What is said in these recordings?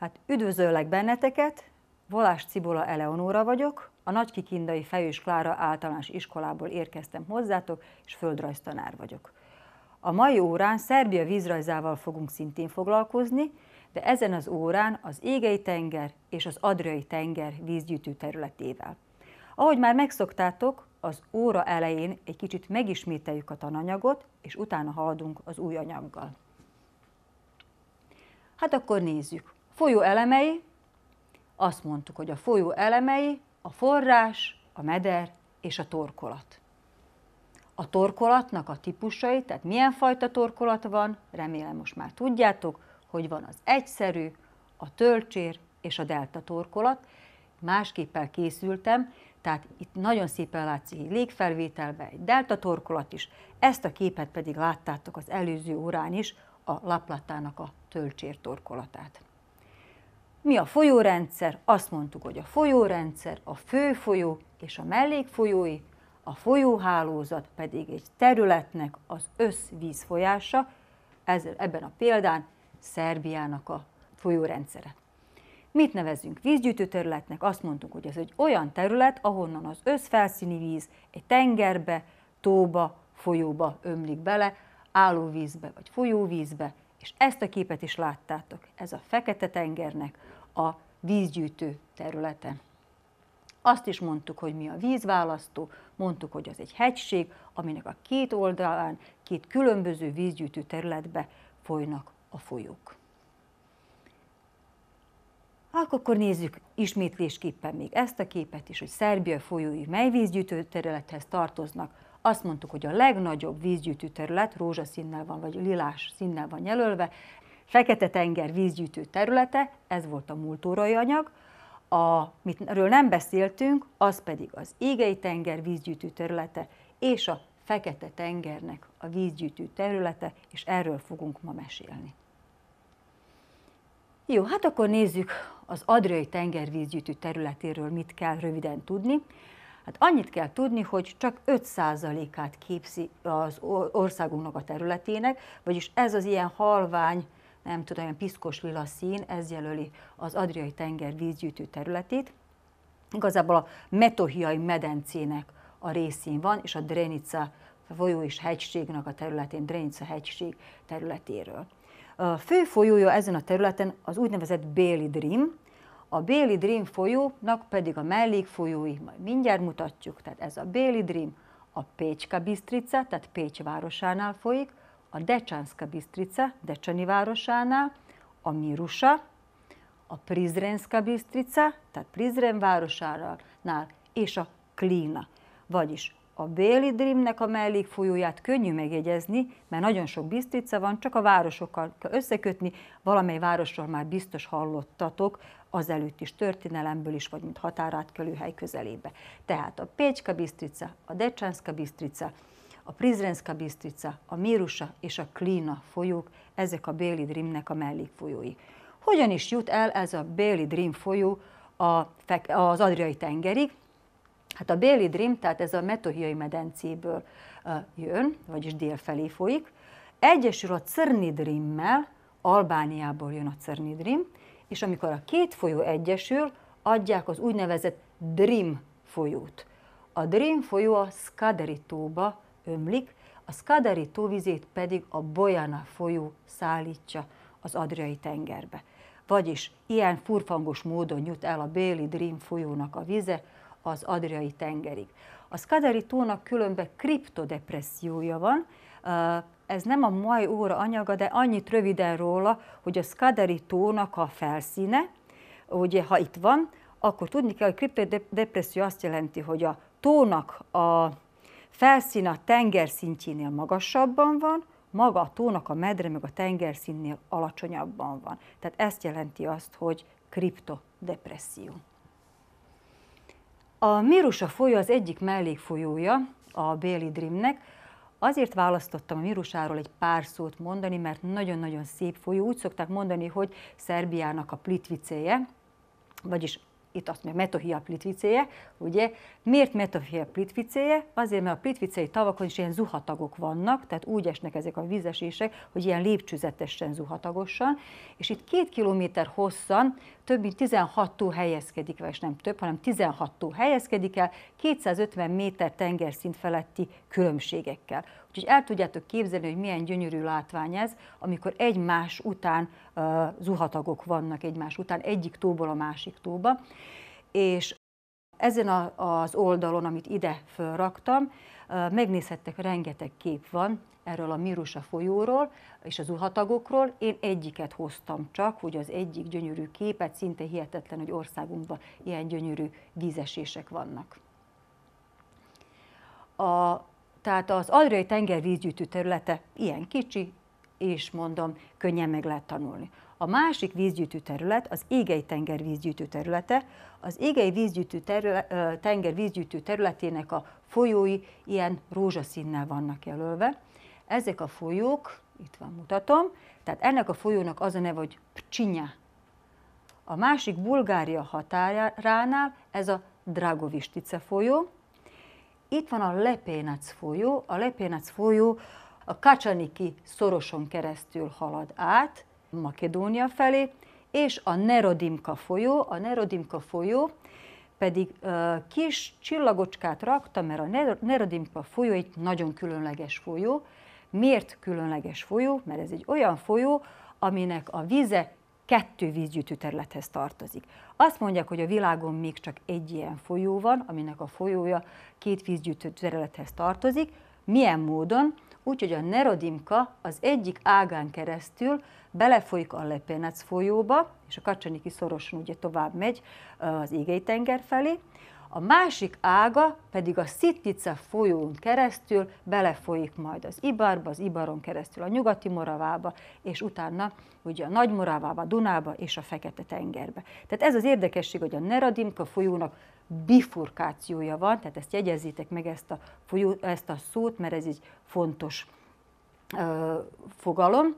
Hát üdvözöllek benneteket, Volás Cibola Eleonóra vagyok, a Kikindai Fejős Klára általános iskolából érkeztem hozzátok, és földrajztanár vagyok. A mai órán Szerbia vízrajzával fogunk szintén foglalkozni, de ezen az órán az Égei tenger és az Adriai tenger vízgyűjtő területével. Ahogy már megszoktátok, az óra elején egy kicsit megismételjük a tananyagot, és utána haladunk az új anyaggal. Hát akkor nézzük folyó elemei, azt mondtuk, hogy a folyó elemei a forrás, a meder és a torkolat. A torkolatnak a típusai, tehát milyen fajta torkolat van, remélem most már tudjátok, hogy van az egyszerű, a tölcsér és a delta torkolat. Másképpel készültem, tehát itt nagyon szépen látszik egy légfelvételbe egy delta torkolat is, ezt a képet pedig láttátok az előző órán is, a laplatának a tölcsér torkolatát. Mi a folyórendszer? Azt mondtuk, hogy a folyórendszer, a főfolyó és a mellékfolyói, a folyóhálózat pedig egy területnek az összvízfolyása, ez, ebben a példán Szerbiának a folyórendszere. Mit nevezünk vízgyűjtő területnek? Azt mondtuk, hogy ez egy olyan terület, ahonnan az összfelszíni víz egy tengerbe, tóba, folyóba ömlik bele, állóvízbe vagy folyóvízbe, és ezt a képet is láttátok, ez a Fekete-tengernek a vízgyűjtő területe. Azt is mondtuk, hogy mi a vízválasztó, mondtuk, hogy az egy hegység, aminek a két oldalán, két különböző vízgyűjtő területbe folynak a folyók. Akkor nézzük ismétlésképpen még ezt a képet is, hogy Szerbia folyói mely vízgyűjtő területhez tartoznak, azt mondtuk, hogy a legnagyobb vízgyűjtő terület rózsaszínnel van, vagy lilás színnel van jelölve, Fekete-tenger vízgyűjtő területe, ez volt a múltórai anyag, a, mitről nem beszéltünk, az pedig az égei tenger vízgyűjtő területe és a fekete tengernek a vízgyűjtő területe, és erről fogunk ma mesélni. Jó, hát akkor nézzük az Adriai tenger vízgyűjtő területéről mit kell röviden tudni. Hát annyit kell tudni, hogy csak 5%-át képzi az országunknak a területének, vagyis ez az ilyen halvány, nem tudom, ilyen piszkos lila szín, ez jelöli az Adriai tenger vízgyűjtő területét. Igazából a metohiai medencének a részén van, és a Drenica folyó és hegységnek a területén, Drenica hegység területéről. A fő folyója ezen a területen az úgynevezett Béli Drim, a Béli Dream folyónak pedig a mellékfolyói, majd mindjárt mutatjuk, tehát ez a Béli Dream a Pécska Bistrica, tehát Pécs városánál folyik, a Decsánszka Bistrica, Decsani városánál, a Mirusa, a Prizrenszka Bistrica, tehát Prizren városánál, és a Klína. Vagyis a Béli Dreamnek a mellékfolyóját könnyű megjegyezni, mert nagyon sok bisztrica van, csak a városokkal kell összekötni, valamely városról már biztos hallottatok, azelőtt is történelemből is, vagy mint határátkelő hely közelébe. Tehát a Pécska Bistrica, a Decsánszka Bistrica, a Prizrenszka Bistrica, a Mírusa és a Klína folyók, ezek a Béli Dreamnek a mellékfolyói. Hogyan is jut el ez a Béli Dream folyó az Adriai tengerig? Hát a Béli Dream, tehát ez a metohiai medencéből jön, vagyis délfelé felé folyik, egyesül a Crni Dreammel, Albániából jön a Czerni Dream, és amikor a két folyó egyesül, adják az úgynevezett Dream folyót. A Dream folyó a Skaderi tóba ömlik, a Skaderi tóvizét pedig a Bojana folyó szállítja az Adriai tengerbe. Vagyis ilyen furfangos módon jut el a Béli Dream folyónak a vize az Adriai tengerig. A Skadari tónak különben kriptodepressziója van, ez nem a mai óra anyaga, de annyit röviden róla, hogy a Skadari tónak a felszíne, ugye ha itt van, akkor tudni kell, hogy kriptodepresszió azt jelenti, hogy a tónak a felszíne a tenger szintjénél magasabban van, maga a tónak a medre, meg a tengerszínnél alacsonyabban van. Tehát ezt jelenti azt, hogy kriptodepresszió. A Mirusa folyó az egyik mellékfolyója a Béli Dreamnek. Azért választottam a Mirusáról egy pár szót mondani, mert nagyon-nagyon szép folyó. Úgy szokták mondani, hogy Szerbiának a Plitvicéje, vagyis itt azt mondja, metohia plitvicéje, ugye? Miért metohia plitvicéje? Azért, mert a plitvicei tavakon is ilyen zuhatagok vannak, tehát úgy esnek ezek a vízesések, hogy ilyen lépcsőzetesen zuhatagosan, és itt két kilométer hosszan több mint 16 tó helyezkedik, vagy nem több, hanem 16 tó helyezkedik el, 250 méter tengerszint feletti különbségekkel. Úgyhogy el tudjátok képzelni, hogy milyen gyönyörű látvány ez, amikor egymás után uh, zuhatagok vannak egymás után, egyik tóból a másik tóba és ezen a, az oldalon, amit ide fölraktam, megnézhettek, rengeteg kép van erről a Mirusa folyóról és az uhatagokról. Én egyiket hoztam csak, hogy az egyik gyönyörű képet, szinte hihetetlen, hogy országunkban ilyen gyönyörű vízesések vannak. A, tehát az Adriai tenger vízgyűjtő területe ilyen kicsi, és mondom, könnyen meg lehet tanulni. A másik vízgyűjtő terület az égei tenger vízgyűjtő területe. Az égei vízgyűjtő terület, tenger vízgyűjtő területének a folyói ilyen rózsaszínnel vannak jelölve. Ezek a folyók, itt van mutatom, tehát ennek a folyónak az a neve, hogy Pcsinya. A másik Bulgária határánál ez a Dragovistice folyó. Itt van a Lepénac folyó. A Lepénac folyó a Kacsaniki szoroson keresztül halad át Makedónia felé, és a Nerodimka folyó, a Nerodimka folyó pedig uh, kis csillagocskát rakta, mert a Nerodimka folyó egy nagyon különleges folyó. Miért különleges folyó? Mert ez egy olyan folyó, aminek a vize kettő vízgyűjtő területhez tartozik. Azt mondják, hogy a világon még csak egy ilyen folyó van, aminek a folyója két vízgyűjtő területhez tartozik, milyen módon? Úgy, hogy a Nerodimka az egyik ágán keresztül belefolyik a Lepenec folyóba, és a Kacsaniki szorosan ugye tovább megy az égei tenger felé, a másik ága pedig a Szitlice folyón keresztül belefolyik majd az Ibarba, az Ibaron keresztül a nyugati Moravába, és utána ugye a Nagy Moravába, Dunába és a Fekete-tengerbe. Tehát ez az érdekesség, hogy a Neradimka folyónak bifurkációja van, tehát ezt jegyezzétek meg ezt a, folyó ezt a szót, mert ez egy fontos ö, fogalom.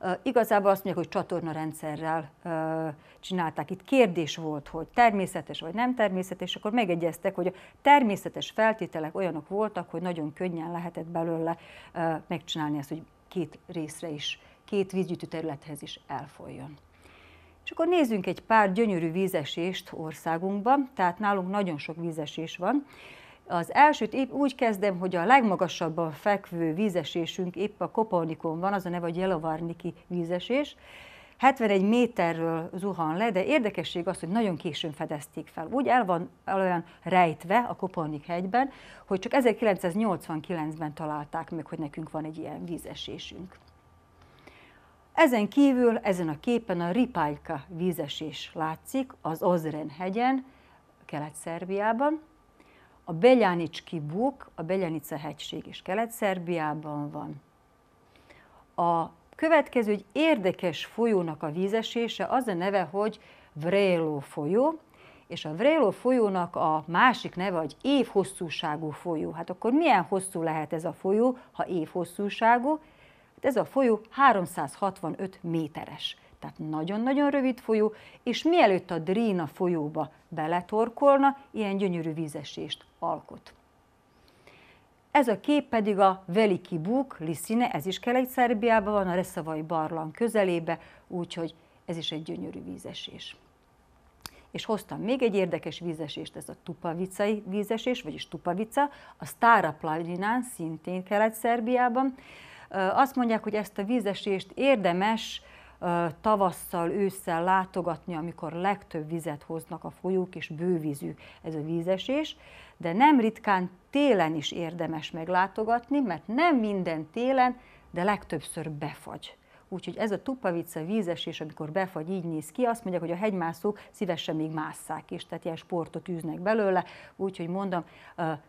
Ö, igazából azt mondják, hogy csatornarendszerrel ö, csinálták. Itt kérdés volt, hogy természetes vagy nem természetes, akkor megegyeztek, hogy a természetes feltételek olyanok voltak, hogy nagyon könnyen lehetett belőle ö, megcsinálni ezt, hogy két részre is, két vízgyűjtő területhez is elfolyjon. És akkor nézzünk egy pár gyönyörű vízesést országunkban, tehát nálunk nagyon sok vízesés van. Az elsőt épp úgy kezdem, hogy a legmagasabban fekvő vízesésünk épp a Kopernikon van, az a neve, hogy Jelovarniki vízesés. 71 méterről zuhan le, de érdekesség az, hogy nagyon későn fedezték fel. Úgy el van el olyan rejtve a Kopernik hegyben, hogy csak 1989-ben találták meg, hogy nekünk van egy ilyen vízesésünk. Ezen kívül ezen a képen a Ripályka vízesés látszik az Ozren hegyen, Kelet-Szerbiában. A Beljánicski buk, a Beljánica hegység is Kelet-Szerbiában van. A következő egy érdekes folyónak a vízesése, az a neve, hogy Vrelo folyó, és a Vrelo folyónak a másik neve, hogy évhosszúságú folyó. Hát akkor milyen hosszú lehet ez a folyó, ha évhosszúságú? Hát ez a folyó 365 méteres. Tehát nagyon-nagyon rövid folyó, és mielőtt a Drína folyóba beletorkolna, ilyen gyönyörű vízesést alkot. Ez a kép pedig a Veliki Buk, Liszine, ez is Kelet-Szerbiában van, a Reszavai barlang közelébe, úgyhogy ez is egy gyönyörű vízesés. És hoztam még egy érdekes vízesést, ez a tupavicai vízesés, vagyis tupavica, a Stara Planinán, szintén Kelet-Szerbiában. Azt mondják, hogy ezt a vízesést érdemes tavasszal, ősszel látogatni, amikor legtöbb vizet hoznak a folyók, és bővízű ez a vízesés, de nem ritkán télen is érdemes meglátogatni, mert nem minden télen, de legtöbbször befagy Úgyhogy ez a tupavica vízesés, amikor befagy, így néz ki, azt mondják, hogy a hegymászók szívesen még másszák is, tehát ilyen sportot űznek belőle, úgyhogy mondom,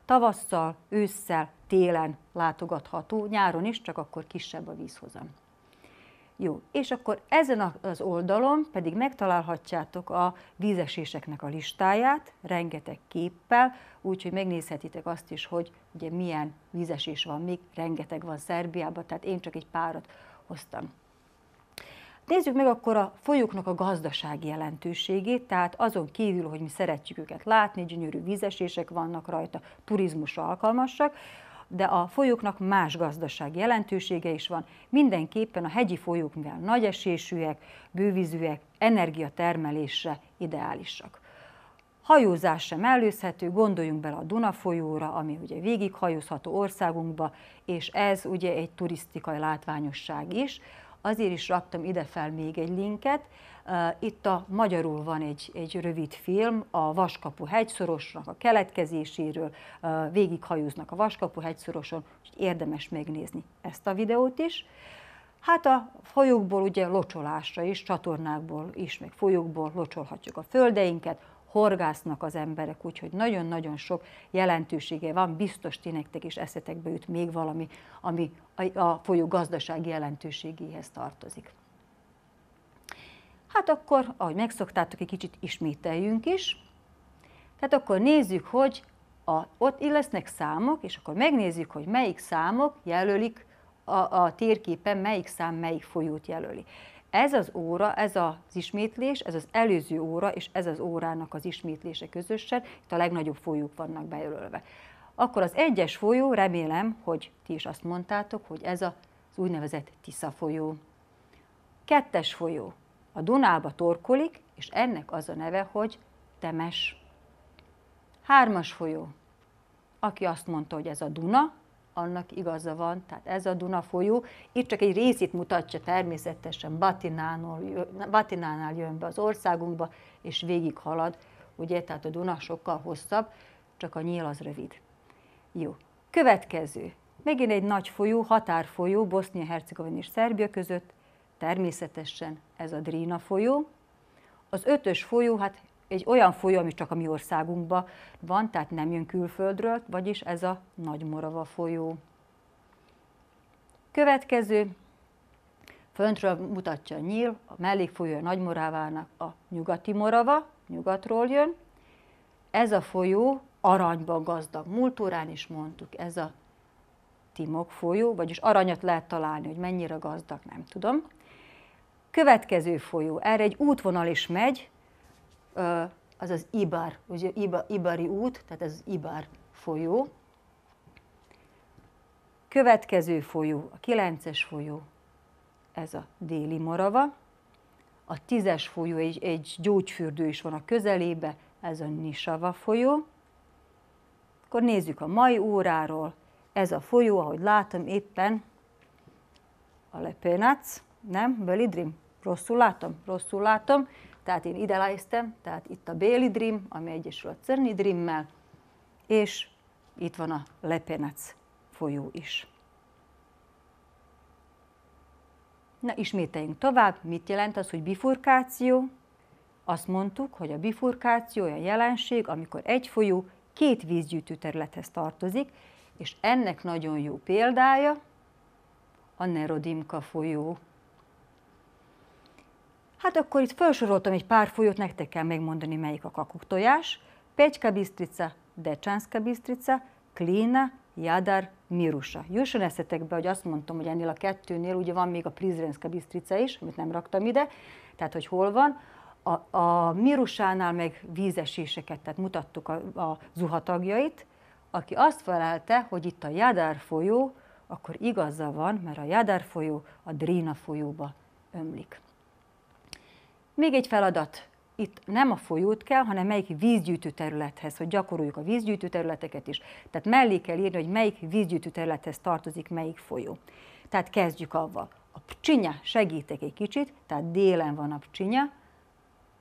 tavasszal, ősszel, télen látogatható, nyáron is, csak akkor kisebb a vízhozam. Jó, és akkor ezen az oldalon pedig megtalálhatjátok a vízeséseknek a listáját, rengeteg képpel, úgyhogy megnézhetitek azt is, hogy ugye milyen vízesés van még, rengeteg van Szerbiában, tehát én csak egy párat hoztam. Nézzük meg akkor a folyóknak a gazdasági jelentőségét, tehát azon kívül, hogy mi szeretjük őket látni, gyönyörű vízesések vannak rajta, turizmusra alkalmasak, de a folyóknak más gazdasági jelentősége is van. Mindenképpen a hegyi folyók, mivel nagy esésűek, bővízűek, energiatermelésre ideálisak. Hajózás sem előzhető, gondoljunk bele a Duna folyóra, ami ugye végighajózható országunkba, és ez ugye egy turisztikai látványosság is. Azért is raktam ide fel még egy linket. Uh, itt a magyarul van egy, egy rövid film a Vaskapu hegyszorosnak a keletkezéséről, uh, végighajóznak a Vaskapu hegyszoroson, és érdemes megnézni ezt a videót is. Hát a folyókból ugye locsolásra is, csatornákból is, meg folyókból locsolhatjuk a földeinket, horgásznak az emberek, úgyhogy nagyon-nagyon sok jelentősége van, biztos ti nektek is eszetekbe jut még valami, ami a folyó gazdasági jelentőségéhez tartozik. Hát akkor, ahogy megszoktátok, egy kicsit ismételjünk is. Tehát akkor nézzük, hogy a, ott illesznek számok, és akkor megnézzük, hogy melyik számok jelölik a, a térképen, melyik szám melyik folyót jelöli ez az óra, ez az ismétlés, ez az előző óra és ez az órának az ismétlése közösen, itt a legnagyobb folyók vannak bejelölve. Akkor az egyes folyó, remélem, hogy ti is azt mondtátok, hogy ez az úgynevezett Tisza folyó. Kettes folyó, a Dunába torkolik, és ennek az a neve, hogy Temes. Hármas folyó, aki azt mondta, hogy ez a Duna, annak igaza van, tehát ez a Duna folyó, itt csak egy részét mutatja természetesen, Batinánál, jön be az országunkba, és végig halad, ugye, tehát a Duna sokkal hosszabb, csak a nyíl az rövid. Jó. Következő. Megint egy nagy folyó, határfolyó Bosznia-Hercegovina és Szerbia között, természetesen ez a Drína folyó. Az ötös folyó, hát egy olyan folyó, ami csak a mi országunkban van, tehát nem jön külföldről, vagyis ez a Nagymorava folyó. Következő, föntről mutatja a nyíl, a mellékfolyó a Nagymoravának a nyugati morava, nyugatról jön. Ez a folyó aranyban gazdag. múltórán is mondtuk, ez a Timok folyó, vagyis aranyat lehet találni, hogy mennyire gazdag, nem tudom. Következő folyó, erre egy útvonal is megy, az az Ibar, ugye Iba, Ibari út, tehát ez Ibar folyó. Következő folyó, a 9-es folyó, ez a déli Morava. A 10-es folyó, egy, egy gyógyfürdő is van a közelébe, ez a Nisava folyó. Akkor nézzük a mai óráról. Ez a folyó, ahogy látom, éppen a Lepenac, nem? Belidrim? Rosszul látom? Rosszul látom. Tehát én ide lejztem, tehát itt a Béli Dream, ami egyesül a Cerni Dreammel, és itt van a Lepenec folyó is. Na, ismételjünk tovább. Mit jelent az, hogy bifurkáció? Azt mondtuk, hogy a bifurkáció olyan jelenség, amikor egy folyó két vízgyűjtő területhez tartozik, és ennek nagyon jó példája a Nerodimka folyó. Hát akkor itt felsoroltam egy pár folyót, nektek kell megmondani, melyik a kakuktojás. Pecska Bistrica, Decsánszka Bistrica, Klína, Jadar, Mirusa. Jusson eszetekbe, hogy azt mondtam, hogy ennél a kettőnél ugye van még a Prizrenszka Bistrica is, amit nem raktam ide, tehát hogy hol van. A, a Mirusánál meg vízeséseket, tehát mutattuk a, a zuhatagjait, aki azt felelte, hogy itt a Jadár folyó, akkor igaza van, mert a Jadár folyó a Drína folyóba ömlik. Még egy feladat. Itt nem a folyót kell, hanem melyik vízgyűjtő területhez, hogy gyakoroljuk a vízgyűjtő területeket is. Tehát mellé kell írni, hogy melyik vízgyűjtő területhez tartozik melyik folyó. Tehát kezdjük avval. A pcsinya, segítek egy kicsit, tehát délen van a pcsinya,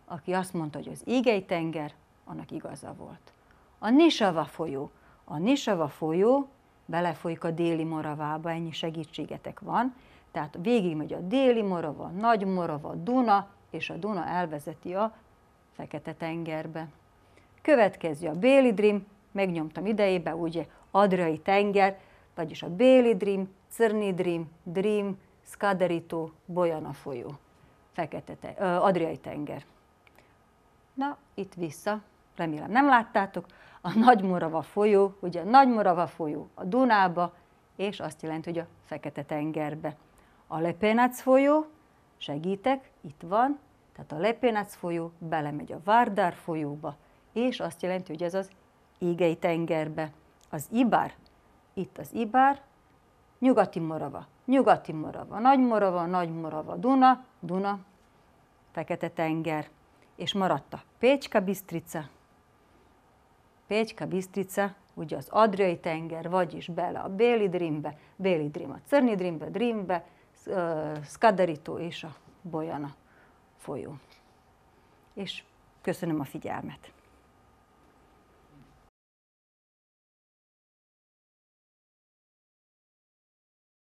aki azt mondta, hogy az égei tenger, annak igaza volt. A Nisava folyó. A Nisava folyó belefolyik a déli moravába, ennyi segítségetek van. Tehát végigmegy a déli morava, nagy morava, Duna, és a Duna elvezeti a Fekete-tengerbe. Következő a Béli Dream, megnyomtam idejébe, ugye Adriai tenger, vagyis a Béli Dream, Czerny Dream, Dream, Skaderito, Bojana folyó, Fekete te, Adriai tenger. Na, itt vissza, remélem nem láttátok, a Nagymorava folyó, ugye a Nagymorava folyó a Dunába, és azt jelenti, hogy a Fekete tengerbe. A Lepenac folyó, Segítek, itt van, tehát a Lepénac folyó belemegy a Várdár folyóba, és azt jelenti, hogy ez az égei tengerbe. Az Ibár, itt az Ibár, nyugati morava, nyugati morava, nagy morava, nagy morava, Duna, Duna, fekete tenger. És maradt a Pécska Bistrica, Pécska Bistrica, ugye az Adriai tenger, vagyis bele a Béli Drimbe, Béli Drim a Cerni Drimbe, Drimbe, Skaderito és a Bojana folyó. És köszönöm a figyelmet!